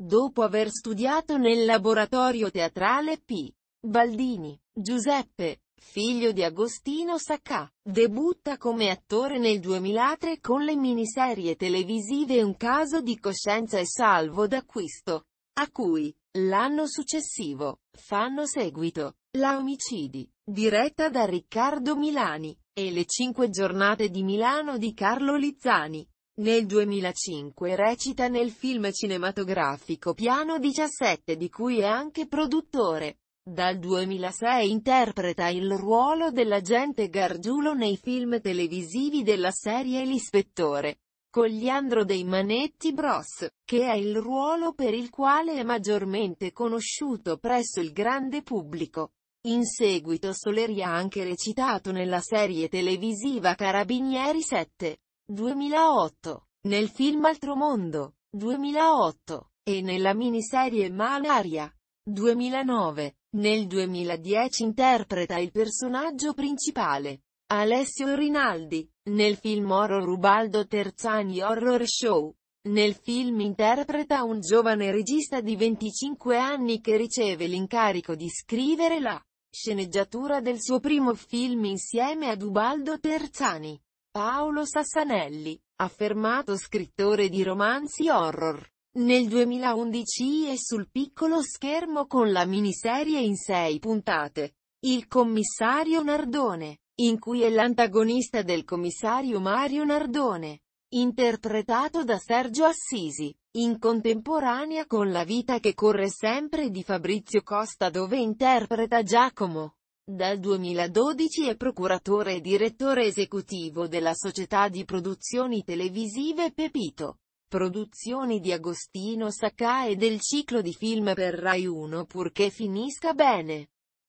Dopo aver studiato nel laboratorio teatrale P. Baldini, Giuseppe, figlio di Agostino Sacca, debutta come attore nel 2003 con le miniserie televisive Un caso di coscienza e Salvo d'acquisto, a cui, l'anno successivo, fanno seguito, La omicidi, diretta da Riccardo Milani, e Le cinque giornate di Milano di Carlo Lizzani. Nel 2005 recita nel film cinematografico Piano 17 di cui è anche produttore. Dal 2006 interpreta il ruolo dell'agente Gargiulo nei film televisivi della serie L'Ispettore. Cogliandro dei Manetti Bros, che è il ruolo per il quale è maggiormente conosciuto presso il grande pubblico. In seguito Soleri ha anche recitato nella serie televisiva Carabinieri 7. 2008, nel film Altro Mondo, 2008, e nella miniserie Malaria, 2009. Nel 2010 interpreta il personaggio principale, Alessio Rinaldi, nel film horror Ubaldo Terzani Horror Show. Nel film interpreta un giovane regista di 25 anni che riceve l'incarico di scrivere la sceneggiatura del suo primo film insieme ad Ubaldo Terzani. Paolo Sassanelli, affermato scrittore di romanzi horror. Nel 2011 è sul piccolo schermo con la miniserie in sei puntate, Il commissario Nardone, in cui è l'antagonista del commissario Mario Nardone, interpretato da Sergio Assisi, in contemporanea con La vita che corre sempre di Fabrizio Costa dove interpreta Giacomo. Dal 2012 è procuratore e direttore esecutivo della società di produzioni televisive Pepito. Produzioni di Agostino Sacca e del ciclo di film per Rai 1 purché finisca bene.